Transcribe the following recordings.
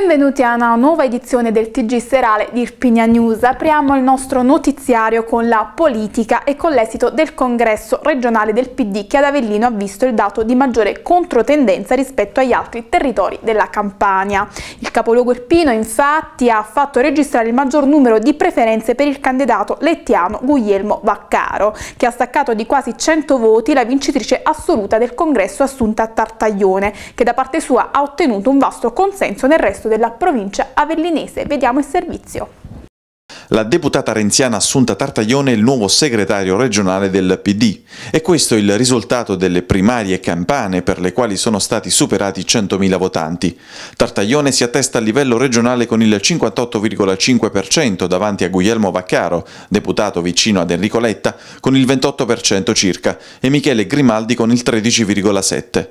Benvenuti a una nuova edizione del TG serale di Irpinia News. Apriamo il nostro notiziario con la politica e con l'esito del congresso regionale del PD che ad Avellino ha visto il dato di maggiore controtendenza rispetto agli altri territori della Campania. Il capoluogo irpino infatti ha fatto registrare il maggior numero di preferenze per il candidato lettiano Guglielmo Vaccaro che ha staccato di quasi 100 voti la vincitrice assoluta del congresso Assunta a Tartaglione che da parte sua ha ottenuto un vasto consenso nel resto progetto della provincia avellinese. Vediamo il servizio. La deputata renziana Assunta Tartaglione è il nuovo segretario regionale del PD e questo è il risultato delle primarie campane per le quali sono stati superati 100.000 votanti. Tartaglione si attesta a livello regionale con il 58,5% davanti a Guglielmo Vaccaro, deputato vicino ad Enrico Letta, con il 28% circa e Michele Grimaldi con il 13,7%.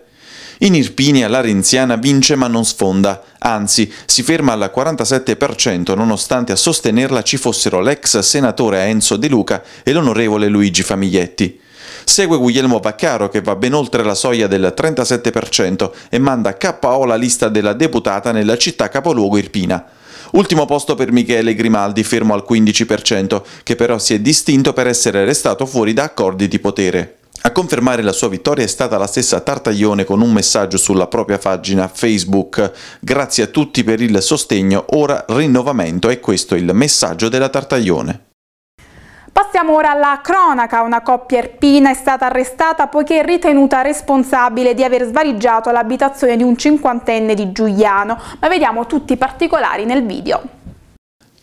In Irpinia la Renziana vince ma non sfonda, anzi si ferma al 47% nonostante a sostenerla ci fossero l'ex senatore Enzo De Luca e l'onorevole Luigi Famiglietti. Segue Guglielmo Vaccaro che va ben oltre la soglia del 37% e manda KO la lista della deputata nella città capoluogo Irpina. Ultimo posto per Michele Grimaldi, fermo al 15%, che però si è distinto per essere restato fuori da accordi di potere. A confermare la sua vittoria è stata la stessa Tartaglione con un messaggio sulla propria pagina Facebook. Grazie a tutti per il sostegno, ora rinnovamento e questo è il messaggio della Tartaglione. Passiamo ora alla cronaca. Una coppia erpina è stata arrestata poiché ritenuta responsabile di aver svaligiato l'abitazione di un cinquantenne di Giuliano. Ma vediamo tutti i particolari nel video.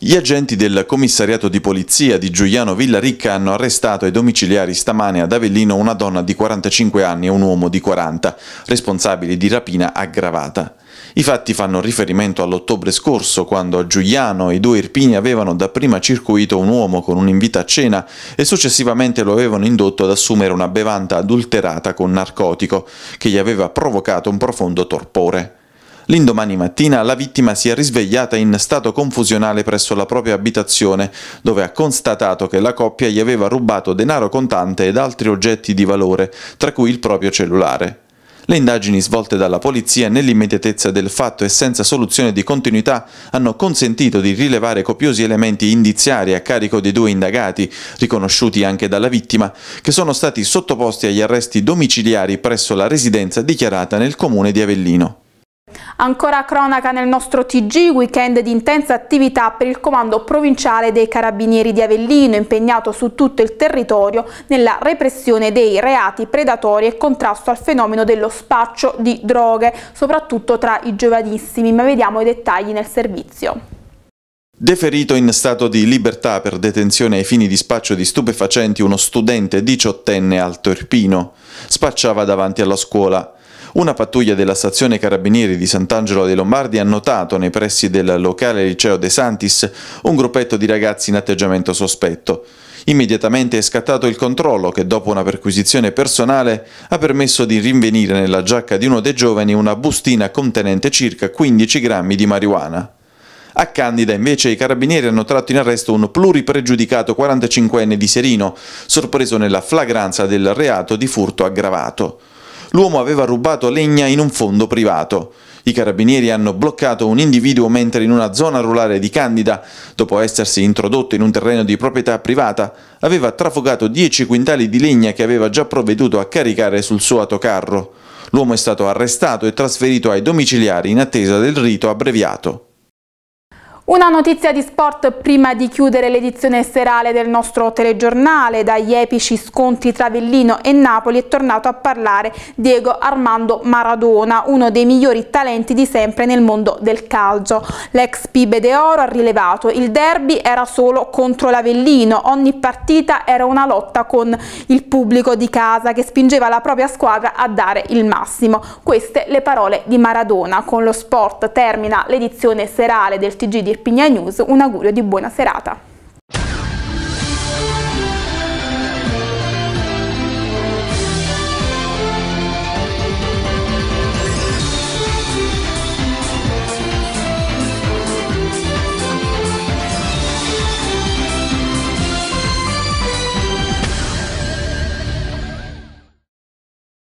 Gli agenti del commissariato di polizia di Giuliano Villaricca hanno arrestato ai domiciliari stamane ad Avellino una donna di 45 anni e un uomo di 40, responsabili di rapina aggravata. I fatti fanno riferimento all'ottobre scorso, quando a Giuliano i due Irpini avevano dapprima circuito un uomo con un invito a cena e successivamente lo avevano indotto ad assumere una bevanda adulterata con narcotico, che gli aveva provocato un profondo torpore. L'indomani mattina la vittima si è risvegliata in stato confusionale presso la propria abitazione, dove ha constatato che la coppia gli aveva rubato denaro contante ed altri oggetti di valore, tra cui il proprio cellulare. Le indagini svolte dalla polizia nell'immediatezza del fatto e senza soluzione di continuità hanno consentito di rilevare copiosi elementi indiziari a carico dei due indagati, riconosciuti anche dalla vittima, che sono stati sottoposti agli arresti domiciliari presso la residenza dichiarata nel comune di Avellino. Ancora cronaca nel nostro TG, weekend di intensa attività per il comando provinciale dei carabinieri di Avellino, impegnato su tutto il territorio nella repressione dei reati predatori e contrasto al fenomeno dello spaccio di droghe, soprattutto tra i giovanissimi, ma vediamo i dettagli nel servizio. Deferito in stato di libertà per detenzione ai fini di spaccio di stupefacenti uno studente diciottenne al Torpino. Spacciava davanti alla scuola una pattuglia della stazione Carabinieri di Sant'Angelo dei Lombardi ha notato nei pressi del locale liceo De Santis un gruppetto di ragazzi in atteggiamento sospetto. Immediatamente è scattato il controllo che dopo una perquisizione personale ha permesso di rinvenire nella giacca di uno dei giovani una bustina contenente circa 15 grammi di marijuana. A Candida invece i carabinieri hanno tratto in arresto un pluripregiudicato 45enne di Serino, sorpreso nella flagranza del reato di furto aggravato. L'uomo aveva rubato legna in un fondo privato. I carabinieri hanno bloccato un individuo mentre in una zona rurale di Candida, dopo essersi introdotto in un terreno di proprietà privata, aveva trafugato 10 quintali di legna che aveva già provveduto a caricare sul suo autocarro. L'uomo è stato arrestato e trasferito ai domiciliari in attesa del rito abbreviato. Una notizia di sport prima di chiudere l'edizione serale del nostro telegiornale. Dagli epici scontri tra Vellino e Napoli è tornato a parlare Diego Armando Maradona, uno dei migliori talenti di sempre nel mondo del calcio. L'ex Pibe de Oro ha rilevato il derby era solo contro l'Avellino, ogni partita era una lotta con il pubblico di casa che spingeva la propria squadra a dare il massimo. Queste le parole di Maradona. Con lo sport termina l'edizione serale del TG di Irpigna News un augurio di buona serata.